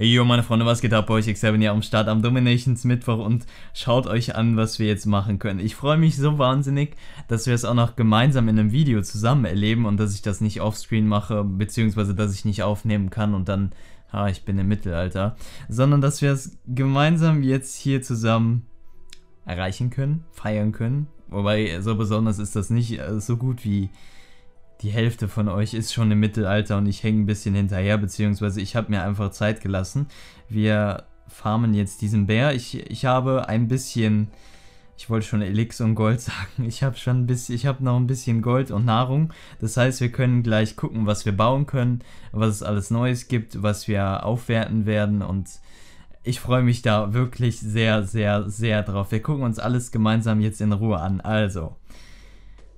Hey yo, meine Freunde, was geht ab? Bei euch X7 hier am Start am Dominations Mittwoch und schaut euch an, was wir jetzt machen können. Ich freue mich so wahnsinnig, dass wir es auch noch gemeinsam in einem Video zusammen erleben und dass ich das nicht offscreen mache, beziehungsweise dass ich nicht aufnehmen kann und dann, ha, ich bin im Mittelalter, sondern dass wir es gemeinsam jetzt hier zusammen erreichen können, feiern können. Wobei, so besonders ist das nicht äh, so gut wie die Hälfte von euch ist schon im Mittelalter und ich hänge ein bisschen hinterher, beziehungsweise ich habe mir einfach Zeit gelassen. Wir farmen jetzt diesen Bär. Ich, ich habe ein bisschen, ich wollte schon Elix und Gold sagen, ich habe schon ein bisschen, ich habe noch ein bisschen Gold und Nahrung. Das heißt, wir können gleich gucken, was wir bauen können, was es alles Neues gibt, was wir aufwerten werden und ich freue mich da wirklich sehr, sehr, sehr drauf. Wir gucken uns alles gemeinsam jetzt in Ruhe an. Also,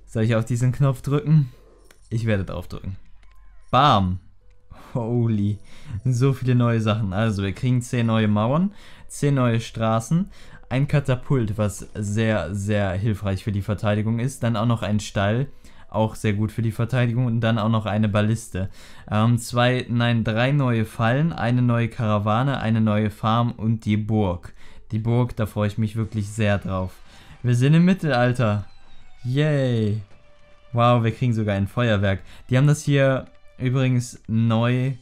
soll ich auf diesen Knopf drücken? Ich werde draufdrücken. Bam. Holy. So viele neue Sachen. Also, wir kriegen 10 neue Mauern, 10 neue Straßen, ein Katapult, was sehr, sehr hilfreich für die Verteidigung ist. Dann auch noch ein Stall, auch sehr gut für die Verteidigung. Und dann auch noch eine Balliste. Ähm, zwei, nein, drei neue Fallen, eine neue Karawane, eine neue Farm und die Burg. Die Burg, da freue ich mich wirklich sehr drauf. Wir sind im Mittelalter. Yay. Wow, wir kriegen sogar ein Feuerwerk. Die haben das hier übrigens neu,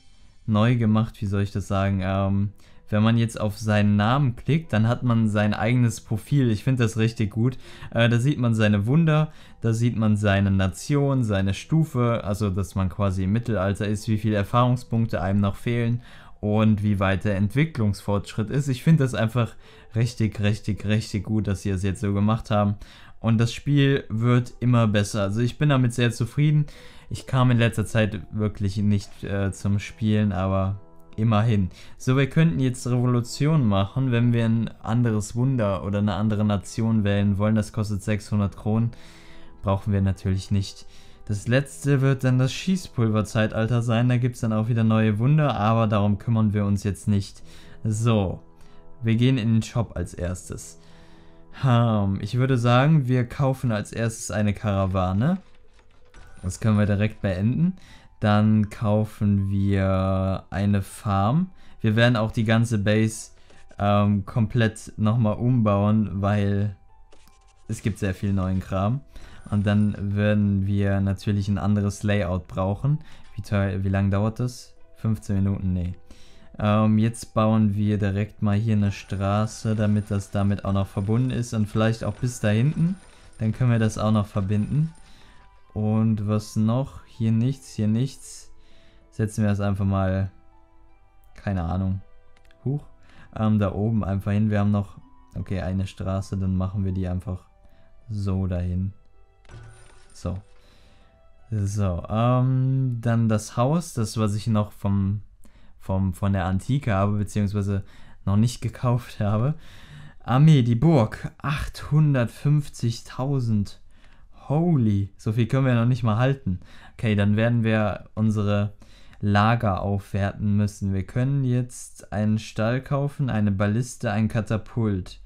neu gemacht, wie soll ich das sagen? Ähm, wenn man jetzt auf seinen Namen klickt, dann hat man sein eigenes Profil. Ich finde das richtig gut. Äh, da sieht man seine Wunder, da sieht man seine Nation, seine Stufe, also dass man quasi im Mittelalter ist, wie viele Erfahrungspunkte einem noch fehlen und wie weit der Entwicklungsfortschritt ist. Ich finde das einfach richtig, richtig, richtig gut, dass sie es das jetzt so gemacht haben und das Spiel wird immer besser. Also ich bin damit sehr zufrieden. Ich kam in letzter Zeit wirklich nicht äh, zum Spielen, aber immerhin. So, wir könnten jetzt Revolution machen, wenn wir ein anderes Wunder oder eine andere Nation wählen wollen. Das kostet 600 Kronen. Brauchen wir natürlich nicht. Das letzte wird dann das Schießpulverzeitalter sein. Da gibt es dann auch wieder neue Wunder, aber darum kümmern wir uns jetzt nicht. So, wir gehen in den Shop als erstes. Harm. Ich würde sagen, wir kaufen als erstes eine Karawane. Das können wir direkt beenden. Dann kaufen wir eine Farm. Wir werden auch die ganze Base ähm, komplett nochmal umbauen, weil es gibt sehr viel neuen Kram. Und dann werden wir natürlich ein anderes Layout brauchen. Wie, wie lange dauert das? 15 Minuten? Nee. Ähm, jetzt bauen wir direkt mal hier eine Straße, damit das damit auch noch verbunden ist und vielleicht auch bis da hinten. Dann können wir das auch noch verbinden. Und was noch? Hier nichts, hier nichts. Setzen wir das einfach mal, keine Ahnung, huch, ähm, da oben einfach hin. Wir haben noch, okay, eine Straße, dann machen wir die einfach so dahin. So. So, ähm, dann das Haus, das, was ich noch vom vom, von der Antike habe, beziehungsweise noch nicht gekauft habe. Armee, die Burg, 850.000. Holy, so viel können wir noch nicht mal halten. Okay, dann werden wir unsere Lager aufwerten müssen. Wir können jetzt einen Stall kaufen, eine Balliste, ein Katapult.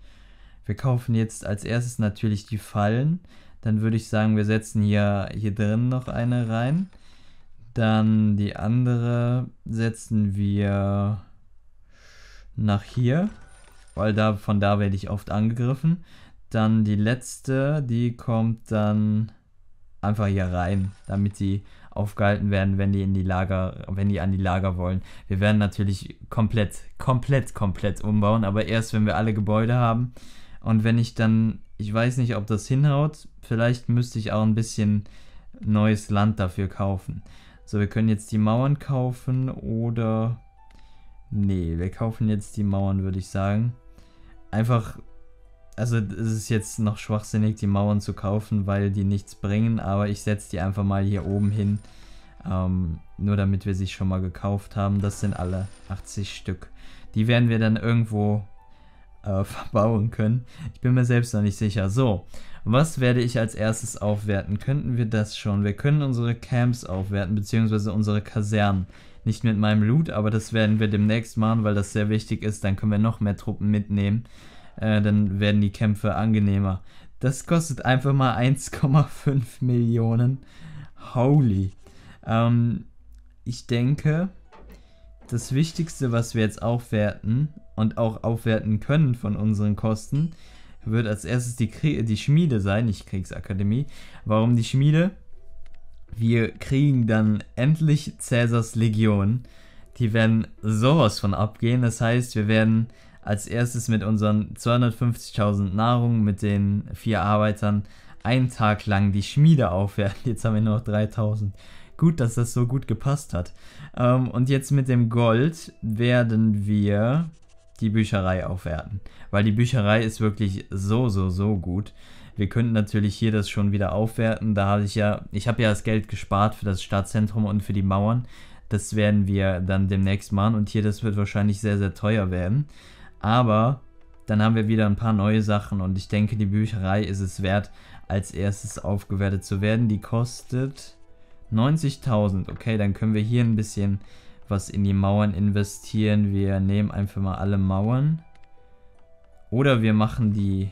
Wir kaufen jetzt als erstes natürlich die Fallen. Dann würde ich sagen, wir setzen hier, hier drin noch eine rein. Dann die andere setzen wir nach hier, weil da, von da werde ich oft angegriffen. Dann die letzte, die kommt dann einfach hier rein, damit die aufgehalten werden, wenn die in die Lager, wenn die an die Lager wollen. Wir werden natürlich komplett, komplett, komplett umbauen, aber erst wenn wir alle Gebäude haben. Und wenn ich dann, ich weiß nicht, ob das hinhaut, vielleicht müsste ich auch ein bisschen neues Land dafür kaufen. So, wir können jetzt die Mauern kaufen oder... Nee, wir kaufen jetzt die Mauern, würde ich sagen. Einfach... Also es ist jetzt noch schwachsinnig, die Mauern zu kaufen, weil die nichts bringen, aber ich setze die einfach mal hier oben hin. Ähm, nur damit wir sie schon mal gekauft haben. Das sind alle 80 Stück. Die werden wir dann irgendwo äh, verbauen können. Ich bin mir selbst noch nicht sicher. So, was werde ich als erstes aufwerten? Könnten wir das schon? Wir können unsere Camps aufwerten, beziehungsweise unsere Kasernen. Nicht mit meinem Loot, aber das werden wir demnächst machen, weil das sehr wichtig ist. Dann können wir noch mehr Truppen mitnehmen. Äh, dann werden die Kämpfe angenehmer. Das kostet einfach mal 1,5 Millionen. Holy. Ähm, ich denke, das Wichtigste, was wir jetzt aufwerten, und auch aufwerten können von unseren Kosten, wird als erstes die, Krie die Schmiede sein, nicht Kriegsakademie. Warum die Schmiede? Wir kriegen dann endlich Cäsars Legion. Die werden sowas von abgehen. Das heißt, wir werden als erstes mit unseren 250.000 Nahrung, mit den vier Arbeitern, einen Tag lang die Schmiede aufwerten. Jetzt haben wir nur noch 3.000. Gut, dass das so gut gepasst hat. Ähm, und jetzt mit dem Gold werden wir die Bücherei aufwerten, weil die Bücherei ist wirklich so, so, so gut. Wir könnten natürlich hier das schon wieder aufwerten. Da habe ich ja, ich habe ja das Geld gespart für das Stadtzentrum und für die Mauern. Das werden wir dann demnächst machen und hier, das wird wahrscheinlich sehr, sehr teuer werden. Aber dann haben wir wieder ein paar neue Sachen und ich denke, die Bücherei ist es wert, als erstes aufgewertet zu werden. Die kostet 90.000. Okay, dann können wir hier ein bisschen was in die Mauern investieren. Wir nehmen einfach mal alle Mauern. Oder wir machen die...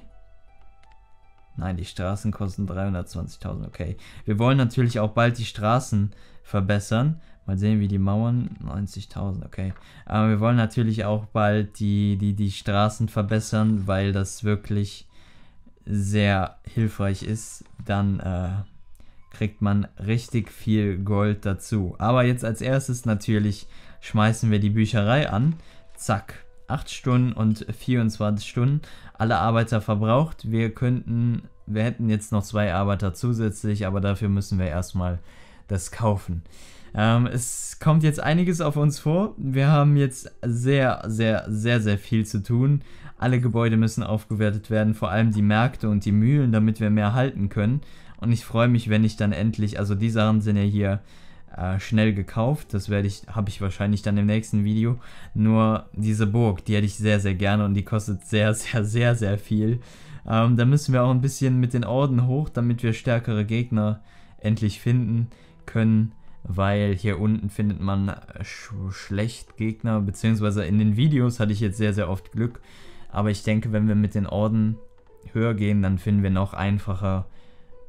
Nein, die Straßen kosten 320.000, okay. Wir wollen natürlich auch bald die Straßen verbessern. Mal sehen, wie die Mauern... 90.000, okay. Aber wir wollen natürlich auch bald die, die, die Straßen verbessern, weil das wirklich sehr hilfreich ist. Dann, äh kriegt man richtig viel Gold dazu. Aber jetzt als erstes natürlich schmeißen wir die Bücherei an. Zack, 8 Stunden und 24 Stunden. Alle Arbeiter verbraucht. Wir könnten, wir hätten jetzt noch zwei Arbeiter zusätzlich, aber dafür müssen wir erstmal das kaufen. Ähm, es kommt jetzt einiges auf uns vor. Wir haben jetzt sehr, sehr, sehr, sehr viel zu tun. Alle Gebäude müssen aufgewertet werden, vor allem die Märkte und die Mühlen, damit wir mehr halten können. Und ich freue mich, wenn ich dann endlich, also die Sachen sind ja hier äh, schnell gekauft. Das werde ich, habe ich wahrscheinlich dann im nächsten Video. Nur diese Burg, die hätte ich sehr, sehr gerne und die kostet sehr, sehr, sehr, sehr viel. Ähm, da müssen wir auch ein bisschen mit den Orden hoch, damit wir stärkere Gegner endlich finden können weil hier unten findet man äh, sch schlecht Gegner, beziehungsweise in den Videos hatte ich jetzt sehr, sehr oft Glück. Aber ich denke, wenn wir mit den Orden höher gehen, dann finden wir noch einfacher Gegner.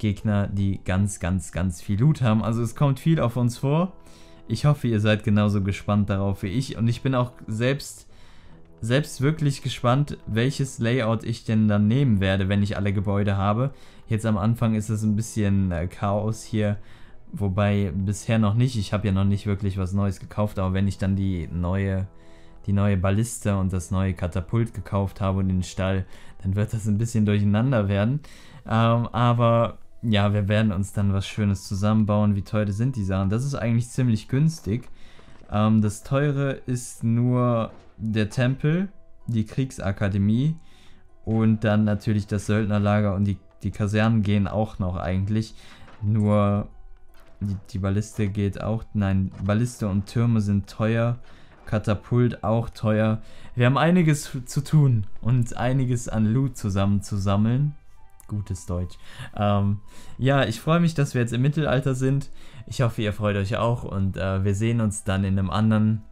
Gegner, die ganz, ganz, ganz viel Loot haben. Also es kommt viel auf uns vor. Ich hoffe, ihr seid genauso gespannt darauf wie ich. Und ich bin auch selbst, selbst wirklich gespannt, welches Layout ich denn dann nehmen werde, wenn ich alle Gebäude habe. Jetzt am Anfang ist es ein bisschen äh, Chaos hier. Wobei bisher noch nicht. Ich habe ja noch nicht wirklich was Neues gekauft. Aber wenn ich dann die neue die neue Balliste und das neue Katapult gekauft habe und den Stall, dann wird das ein bisschen durcheinander werden. Ähm, aber ja, wir werden uns dann was Schönes zusammenbauen. Wie teuer sind die Sachen? Das ist eigentlich ziemlich günstig. Ähm, das teure ist nur der Tempel, die Kriegsakademie und dann natürlich das Söldnerlager und die, die Kasernen gehen auch noch eigentlich. Nur die, die Balliste geht auch. Nein, Balliste und Türme sind teuer. Katapult auch teuer. Wir haben einiges zu tun und einiges an Loot zusammenzusammeln gutes Deutsch. Ähm, ja, ich freue mich, dass wir jetzt im Mittelalter sind. Ich hoffe, ihr freut euch auch und äh, wir sehen uns dann in einem anderen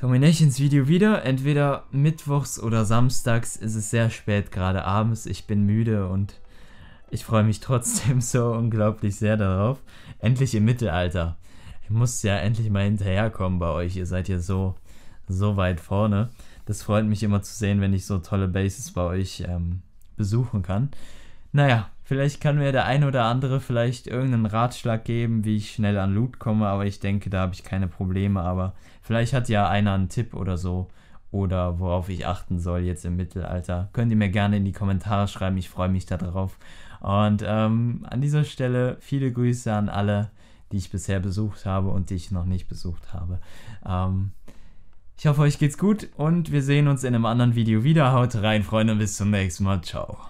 Dominations Video wieder. Entweder mittwochs oder samstags ist es sehr spät, gerade abends. Ich bin müde und ich freue mich trotzdem so unglaublich sehr darauf. Endlich im Mittelalter. Ich muss ja endlich mal hinterherkommen bei euch. Ihr seid ja so, so weit vorne. Das freut mich immer zu sehen, wenn ich so tolle Bases bei euch ähm, besuchen kann. Naja, vielleicht kann mir der eine oder andere vielleicht irgendeinen Ratschlag geben, wie ich schnell an Loot komme, aber ich denke, da habe ich keine Probleme. Aber vielleicht hat ja einer einen Tipp oder so oder worauf ich achten soll jetzt im Mittelalter. Könnt ihr mir gerne in die Kommentare schreiben, ich freue mich darauf. Und ähm, an dieser Stelle viele Grüße an alle, die ich bisher besucht habe und die ich noch nicht besucht habe. Ähm, ich hoffe, euch geht's gut und wir sehen uns in einem anderen Video wieder. Haut rein, Freunde, bis zum nächsten Mal. Ciao.